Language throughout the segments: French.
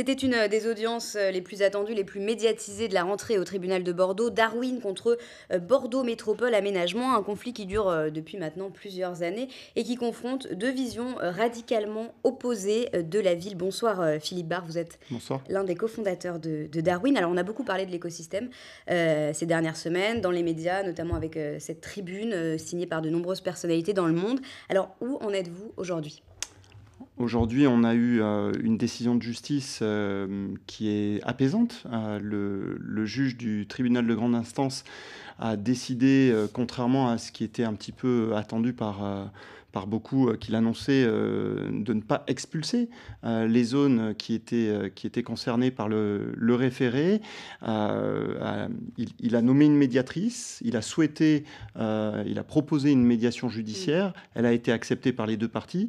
C'était une euh, des audiences euh, les plus attendues, les plus médiatisées de la rentrée au tribunal de Bordeaux. Darwin contre euh, Bordeaux Métropole Aménagement, un conflit qui dure depuis maintenant plusieurs années et qui confronte deux visions radicalement opposées de la ville. Bonsoir Philippe Barr, vous êtes l'un des cofondateurs de, Darwin. Alors on a beaucoup parlé de l'écosystème ces dernières semaines, dans les médias, notamment avec cette tribune signée par de nombreuses personnalités dans le monde. Alors où en êtes-vous aujourd'hui Aujourd'hui, on a eu euh, une décision de justice euh, qui est apaisante. Euh, le, juge du tribunal de grande instance a décidé, contrairement à ce qui était un petit peu attendu par, beaucoup, qu'il annonçait de ne pas expulser les zones qui étaient, qui étaient concernées par le, référé. Il, il, a nommé une médiatrice, il a souhaité, il a proposé une médiation judiciaire, elle a été acceptée par les deux parties.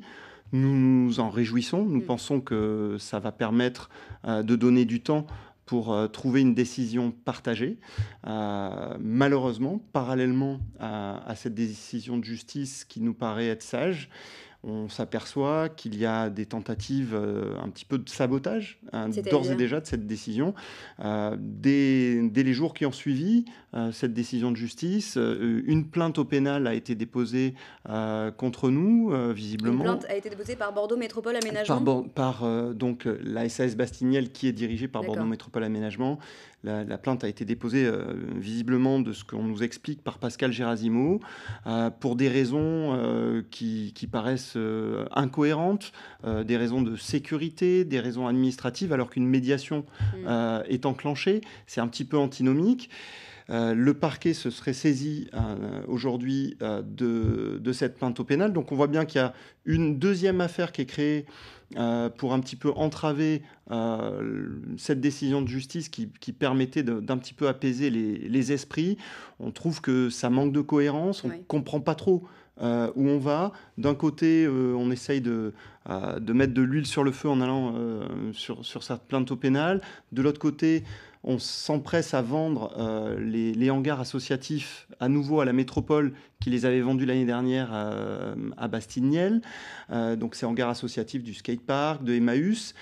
Nous nous en réjouissons. Nous mm. pensons que ça va permettre euh, de donner du temps pour euh, trouver une décision partagée. Euh, malheureusement, parallèlement à, cette décision de justice qui nous paraît être sage, on s'aperçoit qu'il y a des tentatives euh, un petit peu de sabotage hein, d'ores et déjà de cette décision. Euh, dès, les jours qui ont suivi euh, cette décision de justice, une plainte au pénal a été déposée contre nous, visiblement. Une plainte a été déposée par Bordeaux Métropole Aménagement Par, par donc, la SAS Bastignel qui est dirigée par Bordeaux Métropole Aménagement, la, plainte a été déposée euh, visiblement de ce qu'on nous explique par Pascal Gérasimo, euh, pour des raisons euh, qui, paraissent incohérentes, des raisons de sécurité, des raisons administratives, alors qu'une médiation mm. est enclenchée. C'est un petit peu antinomique. le parquet se serait saisi aujourd'hui de, de, cette plainte au pénal. Donc on voit bien qu'il y a une deuxième affaire qui est créée euh, pour un petit peu entraver euh, cette décision de justice qui, permettait d'un petit peu apaiser les, esprits. On trouve que ça manque de cohérence, on ne comprend pas trop euh, où on va. D'un côté, on essaye de, mettre de l'huile sur le feu en allant sur, sur sa plainte au pénal. De l'autre côté, on s'empresse à vendre euh, les, hangars associatifs à nouveau à la métropole qui les avait vendus l'année dernière euh, à, à euh, donc ces hangars associatifs du skatepark, de Emmaüs.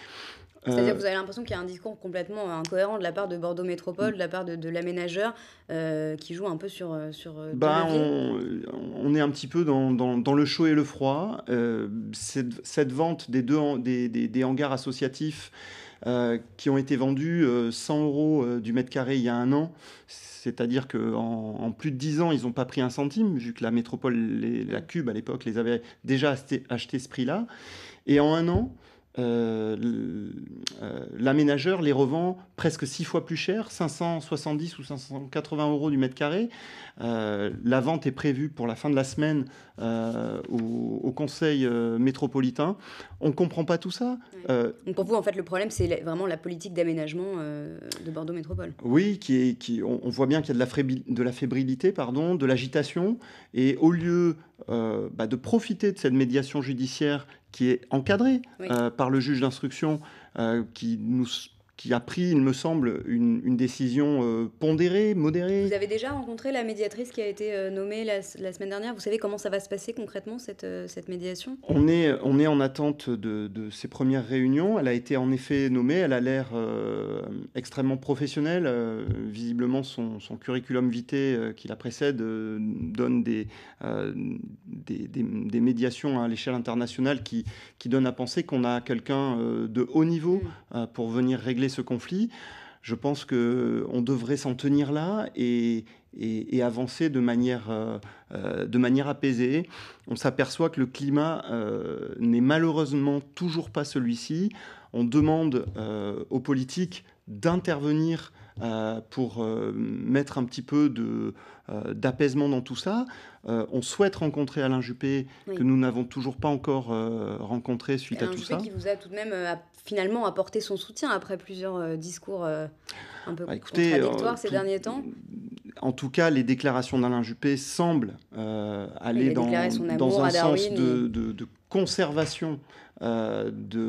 C'est-à-dire que vous avez l'impression qu'il y a un discours complètement incohérent de la part de Bordeaux Métropole, de la part de, l'aménageur, qui joue un peu sur... sur bah, on, est un petit peu dans, dans, le chaud et le froid. cette, vente des, deux, des, des hangars associatifs euh, qui ont été vendus 100 euh, euros euh, du mètre carré il y a un an. C'est-à-dire qu'en en, plus de 10 ans, ils n'ont pas pris un centime, vu que la métropole, la Cube à l'époque, les avait déjà achetés ce prix-là. Et en un an, euh, euh, l'aménageur les revend presque six fois plus cher, 570 ou 580 euros du mètre carré. Euh, la vente est prévue pour la fin de la semaine au, Conseil métropolitain. On ne comprend pas tout ça. vous, en fait, le problème, c'est vraiment la politique d'aménagement de Bordeaux Métropole. Oui, qui on, voit bien qu'il y a de la, de la fébrilité, pardon, de l'agitation. Et au lieu bah, de profiter de cette médiation judiciaire qui est encadré euh, par le juge d'instruction euh, qui nous qui a pris, il me semble, une, décision euh, pondérée, modérée. Vous avez déjà rencontré la médiatrice qui a été euh, nommée la, semaine dernière. Vous savez comment ça va se passer concrètement, cette, euh, cette médiation on est, on est en attente de, de, ces premières réunions. Elle a été en effet nommée. Elle a l'air extrêmement professionnelle. visiblement, son, curriculum vitae qui la précède donne des des, médiations à l'échelle internationale qui, qui donnent à penser qu'on a quelqu'un de haut niveau mm. pour venir régler ce conflit. Je pense qu'on devrait s'en tenir là et, avancer de manière, euh, euh, de manière apaisée. On s'aperçoit que le climat euh, n'est malheureusement toujours pas celui-ci. On demande aux politiques d'intervenir pour mettre un petit peu d'apaisement dans tout ça. on souhaite rencontrer Alain Juppé, que nous n'avons toujours pas encore rencontré suite à tout ça. vous a tout finalement apporter son soutien après plusieurs euh, discours euh, un peu bah, contradictoires euh, ces derniers temps en tout cas, les déclarations d'Alain Juppé semblent aller dans, un sens de, conservation, de,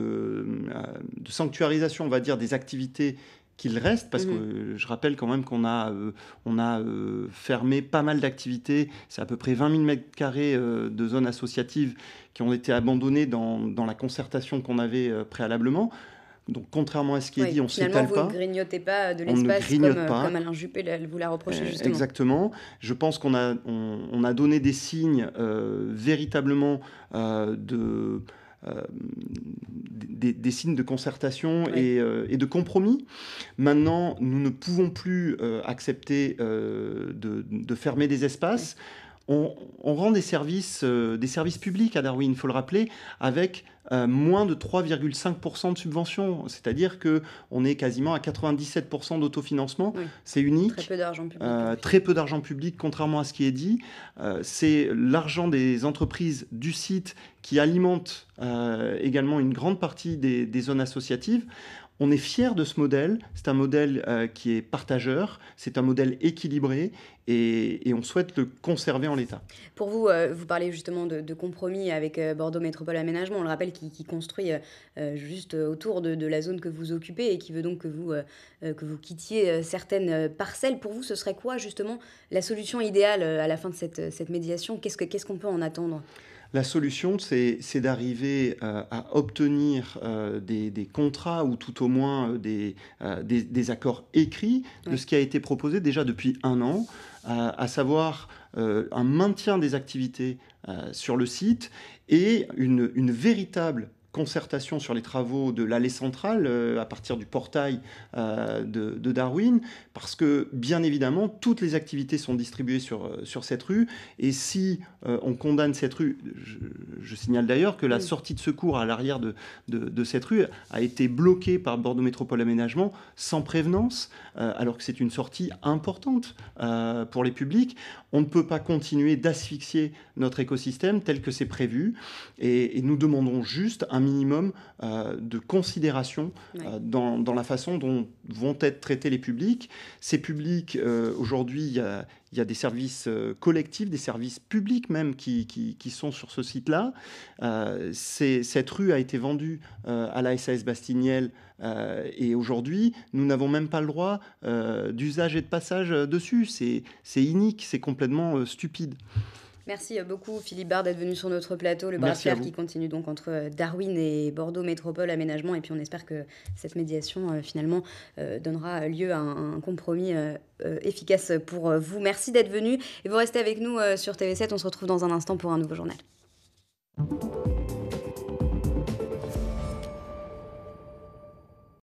de, sanctuarisation, on va dire, des activités qu'il reste, parce mm-hmm. que je rappelle quand même qu'on a, euh, on a euh, fermé pas mal d'activités, c'est à peu près 20 000 mètres carrés euh, de zones associatives qui ont été abandonnées dans, dans la concertation qu'on avait préalablement. Donc, contrairement à ce qui est dit, on s'étale pas. Vous ne grignotez pas de l'espace comme, comme Alain Juppé vous la reproché justement. Exactement. Je pense qu'on a, on, a donné des signes véritablement de euh, des, signes de concertation euh, et, de compromis. Maintenant, nous ne pouvons plus euh, accepter de, fermer des espaces on, rend des services, euh, des services publics à Darwin, il faut le rappeler, avec euh, moins de 3,5% de subventions. C'est-à-dire qu'on est quasiment à 97% d'autofinancement. C'est unique. Très peu d'argent public. Euh, très peu d'argent public, contrairement à ce qui est dit. C'est l'argent des entreprises du site qui alimente également une grande partie des zones associatives. On est fier de ce modèle. C'est un modèle euh, qui est partageur, c'est un modèle équilibré et, on souhaite le conserver en l'état. Pour vous, euh, vous parlez justement de, compromis avec euh, Bordeaux Métropole Aménagement, on le rappelle, qui, construit juste autour de, la zone que vous occupez et qui veut donc que vous, que vous quittiez certaines parcelles. Pour vous, ce serait quoi justement la solution idéale à la fin de cette, médiation Qu'est-ce qu'on ce qu'on peut en attendre la solution, c'est d'arriver euh, à obtenir euh, des, contrats ou tout au moins euh, des, accords écrits de ce qui a été proposé déjà depuis un an, à savoir un maintien des activités sur le site et une véritable concertation sur les travaux de l'allée centrale euh, à partir du portail euh, de, Darwin, parce que bien évidemment, toutes les activités sont distribuées sur, euh, sur cette rue, et si on condamne cette rue, je, signale d'ailleurs que la sortie de secours à l'arrière de, de, cette rue a été bloquée par Bordeaux Métropole Aménagement sans prévenance, alors que c'est une sortie importante pour les publics. On ne peut pas continuer d'asphyxier notre écosystème tel que c'est prévu, et, et nous demandons juste un minimum euh, de considération euh, dans, la façon dont vont être traités les publics. Ces publics, euh, aujourd'hui, il y a, des services collectifs, des services publics même qui, qui sont sur ce site-là. cette rue a été vendue à la SAS Bastignel et aujourd'hui, nous n'avons même pas le droit d'usage et de passage dessus. C'est inique, c'est complètement stupide. Merci beaucoup Philippe Bard d'être venu sur notre plateau, le bras qui continue donc entre Darwin et Bordeaux Métropole Aménagement. Et puis on espère que cette médiation euh, finalement euh, donnera lieu à un, compromis euh, efficace pour vous. Merci d'être venu et vous restez avec nous sur TV7. On se retrouve dans un instant pour un nouveau journal.